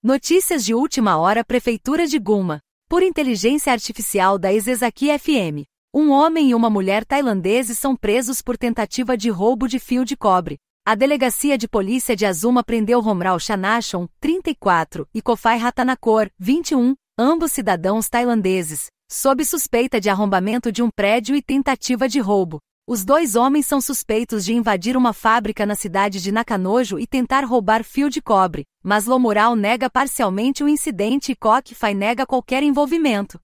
Notícias de última hora Prefeitura de Guma. Por inteligência artificial da Izezaki FM. Um homem e uma mulher tailandeses são presos por tentativa de roubo de fio de cobre. A delegacia de polícia de Azuma prendeu Romral Chanachon, 34, e Kofai Ratanakor, 21, ambos cidadãos tailandeses, sob suspeita de arrombamento de um prédio e tentativa de roubo. Os dois homens são suspeitos de invadir uma fábrica na cidade de Nakanojo e tentar roubar fio de cobre, mas Lomural nega parcialmente o incidente e Kokifai nega qualquer envolvimento.